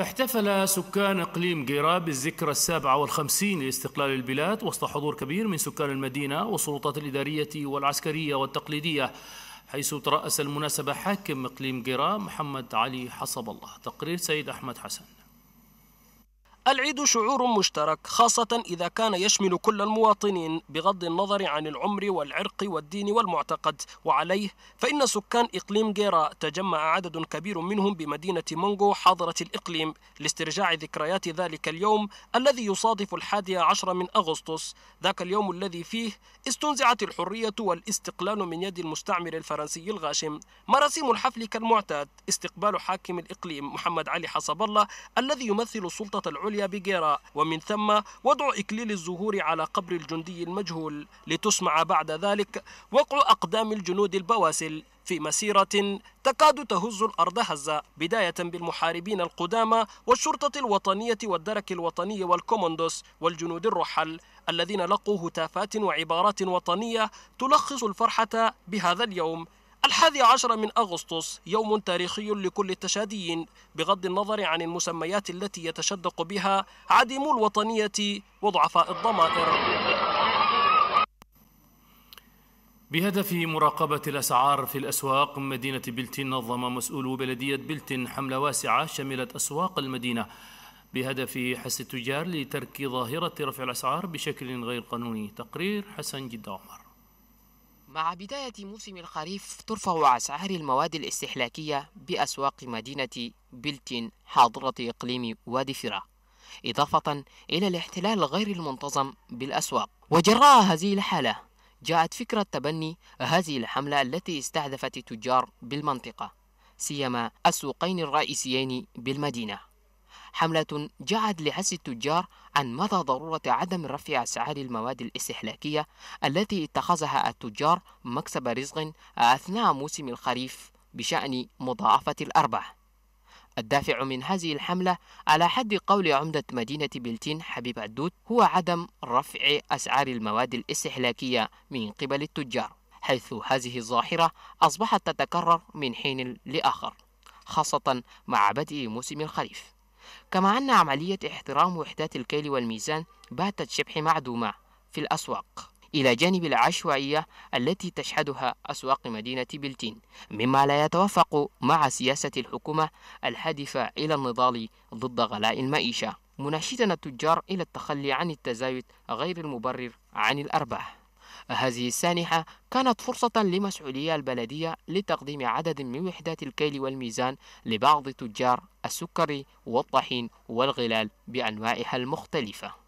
احتفل سكان إقليم قيرا بالذكرى السابعة والخمسين لاستقلال البلاد وسط حضور كبير من سكان المدينة والسلطات الإدارية والعسكرية والتقليدية حيث ترأس المناسبة حاكم إقليم قيرا محمد علي حسب الله تقرير سيد أحمد حسن العيد شعور مشترك خاصة إذا كان يشمل كل المواطنين بغض النظر عن العمر والعرق والدين والمعتقد وعليه فإن سكان إقليم جيرا تجمع عدد كبير منهم بمدينة مونغو حاضرة الإقليم لاسترجاع ذكريات ذلك اليوم الذي يصادف الحادي عشر من أغسطس ذاك اليوم الذي فيه استنزعت الحرية والاستقلال من يد المستعمر الفرنسي الغاشم مراسيم الحفل كالمعتاد استقبال حاكم الإقليم محمد علي حسب الله الذي يمثل السلطة العليا العليا بجيرا ومن ثم وضع إكليل الزهور على قبر الجندي المجهول لتسمع بعد ذلك وقع أقدام الجنود البواسل في مسيرة تكاد تهز الأرض هزة بداية بالمحاربين القدامى والشرطة الوطنية والدرك الوطني والكوموندوس والجنود الرحل الذين لقوا هتافات وعبارات وطنية تلخص الفرحة بهذا اليوم الحادي عشر من أغسطس يوم تاريخي لكل التشاديين بغض النظر عن المسميات التي يتشدق بها عديمو الوطنية وضعفاء الضمائر بهدف مراقبة الأسعار في الأسواق مدينة بلتين نظم مسؤول بلدية بلتين حملة واسعة شملت أسواق المدينة بهدف حث التجار لترك ظاهرة رفع الأسعار بشكل غير قانوني تقرير حسن جد عمر مع بداية موسم الخريف ترفع أسعار المواد الاستهلاكية بأسواق مدينة بلتين حاضرة إقليم وادي فرا إضافة إلى الاحتلال غير المنتظم بالأسواق وجراء هذه الحالة جاءت فكرة تبني هذه الحملة التي استهدفت التجار بالمنطقة سيما السوقين الرئيسيين بالمدينة حملة جعت لعز التجار عن مدى ضرورة عدم رفع أسعار المواد الاستهلاكية التي اتخذها التجار مكسب رزق أثناء موسم الخريف بشأن مضاعفة الأرباح الدافع من هذه الحملة على حد قول عمدة مدينة بلتين حبيب الدود هو عدم رفع أسعار المواد الاستهلاكية من قبل التجار حيث هذه الظاهرة أصبحت تتكرر من حين لآخر خاصة مع بدء موسم الخريف كما أن عملية احترام وحدات الكيل والميزان باتت شبه معدومة في الأسواق إلى جانب العشوائية التي تشهدها أسواق مدينة بلتين مما لا يتوافق مع سياسة الحكومة الهادفة إلى النضال ضد غلاء المعيشة مناشدا التجار إلى التخلي عن التزايد غير المبرر عن الأرباح هذه السانحة كانت فرصة لمسؤولية البلدية لتقديم عدد من وحدات الكيل والميزان لبعض تجار السكر والطحين والغلال بأنواعها المختلفة